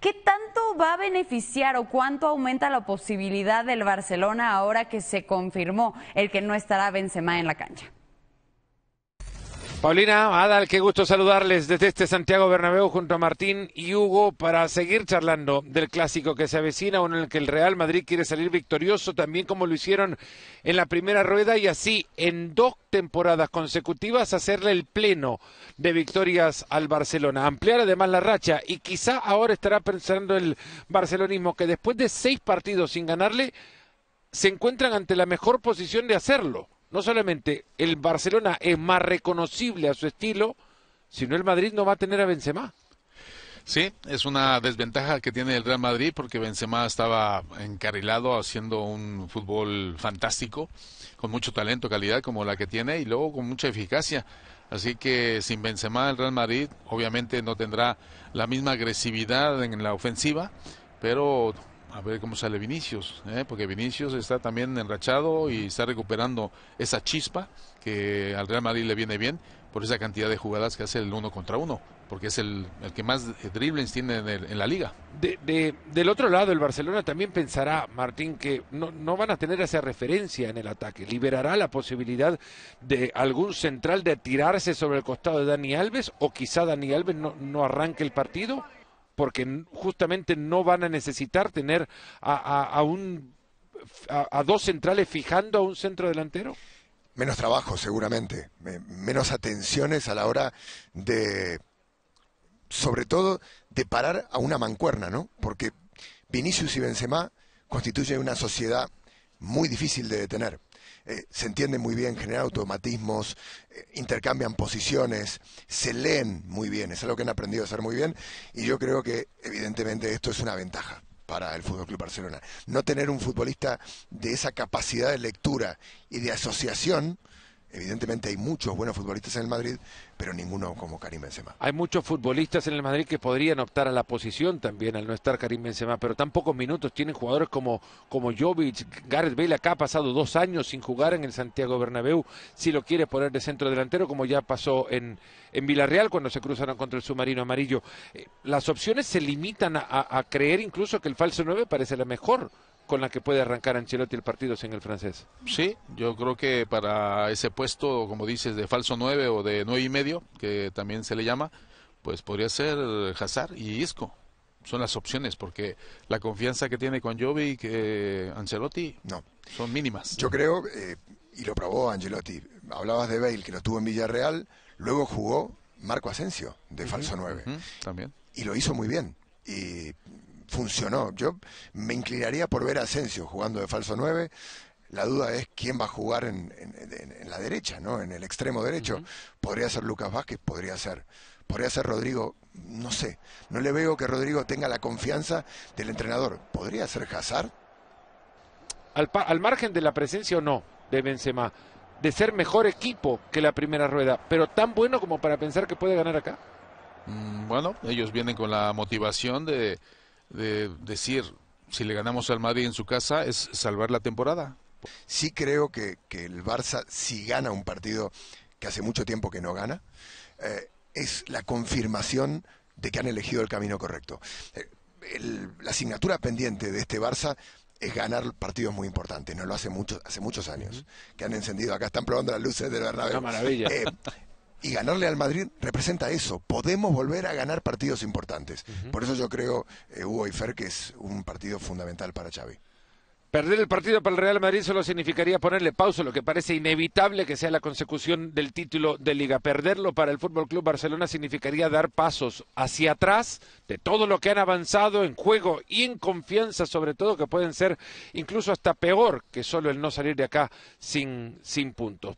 ¿Qué tanto va a beneficiar o cuánto aumenta la posibilidad del Barcelona ahora que se confirmó el que no estará Benzema en la cancha? Paulina, Adal, qué gusto saludarles desde este Santiago Bernabéu junto a Martín y Hugo para seguir charlando del clásico que se avecina, o en el que el Real Madrid quiere salir victorioso, también como lo hicieron en la primera rueda y así en dos temporadas consecutivas hacerle el pleno de victorias al Barcelona, ampliar además la racha y quizá ahora estará pensando el barcelonismo que después de seis partidos sin ganarle se encuentran ante la mejor posición de hacerlo no solamente el Barcelona es más reconocible a su estilo, sino el Madrid no va a tener a Benzema. Sí, es una desventaja que tiene el Real Madrid porque Benzema estaba encarrilado haciendo un fútbol fantástico, con mucho talento, calidad como la que tiene y luego con mucha eficacia. Así que sin Benzema el Real Madrid obviamente no tendrá la misma agresividad en la ofensiva, pero a ver cómo sale Vinicius, ¿eh? porque Vinicius está también enrachado y está recuperando esa chispa que al Real Madrid le viene bien por esa cantidad de jugadas que hace el uno contra uno, porque es el, que más driblings tiene en, la liga. de, del otro lado, el Barcelona también pensará, Martín, que no, no, van a tener esa referencia en el ataque. ¿Liberará la posibilidad de algún central de tirarse sobre el costado de Dani Alves o quizá Dani Alves no, no arranque el partido? porque justamente no van a necesitar tener a, a, dos centrales fijando a un centro delantero? Menos trabajo, seguramente. Menos atenciones a la hora de, sobre todo, de parar a una mancuerna, ¿no? Porque Vinicius y Benzema constituyen una sociedad muy difícil de detener. Eh, se entienden muy bien, generan automatismos, eh, intercambian posiciones, se leen muy bien, es algo que han aprendido a hacer muy bien y yo creo que evidentemente esto es una ventaja para el Fútbol Club Barcelona. No tener un futbolista de esa capacidad de lectura y de asociación Evidentemente hay muchos buenos futbolistas en el Madrid, pero ninguno como Karim Benzema. Hay muchos futbolistas en el Madrid que podrían optar a la posición también al no estar Karim Benzema, pero tan pocos minutos tienen jugadores como, como Jovic, Gareth Bale acá ha pasado dos años sin jugar en el Santiago Bernabéu, si lo quiere poner de centro delantero, como ya pasó en, en Villarreal cuando se cruzaron contra el submarino amarillo. Eh, las opciones se limitan a, creer incluso que el falso 9 parece la mejor con la que puede arrancar Ancelotti el partido sin el francés. Sí, yo creo que para ese puesto, como dices, de falso 9 o de 9 y medio, que también se le llama, pues podría ser Hazard y Isco. Son las opciones, porque la confianza que tiene con Jovi y que Ancelotti no. son mínimas. Yo creo, eh, y lo probó Ancelotti, hablabas de Bale, que lo tuvo en Villarreal, luego jugó Marco Asensio, de falso 9. también. Y lo hizo muy bien. Y funcionó. Yo me inclinaría por ver a Asensio jugando de falso 9. La duda es quién va a jugar en, la derecha, ¿no? En el extremo derecho. Podría ser Lucas Vázquez, podría ser. Podría ser Rodrigo, no sé. No le veo que Rodrigo tenga la confianza del entrenador. ¿Podría ser Hazard? Al, margen de la presencia o no de Benzema, de ser mejor equipo que la primera rueda, pero tan bueno como para pensar que puede ganar acá. Mm, bueno, ellos vienen con la motivación de de decir, si le ganamos al Madrid en su casa, es salvar la temporada. Sí creo que, que el Barça, si gana un partido que hace mucho tiempo que no gana, eh, es la confirmación de que han elegido el camino correcto. Eh, la asignatura pendiente de este Barça es ganar partidos muy importantes, no lo hace mucho, hace muchos años, que han encendido, acá están probando las luces de Bernabéu. Una maravilla. Eh, y ganarle al Madrid representa eso. Podemos volver a ganar partidos importantes. Por eso yo creo, eh, Hugo y Fer, que es un partido fundamental para Xavi. Perder el partido para el Real Madrid solo significaría ponerle pausa, a lo que parece inevitable que sea la consecución del título de liga. Perderlo para el Fútbol Club Barcelona significaría dar pasos hacia atrás de todo lo que han avanzado en juego y en confianza, sobre todo que pueden ser incluso hasta peor que solo el no salir de acá sin sin puntos.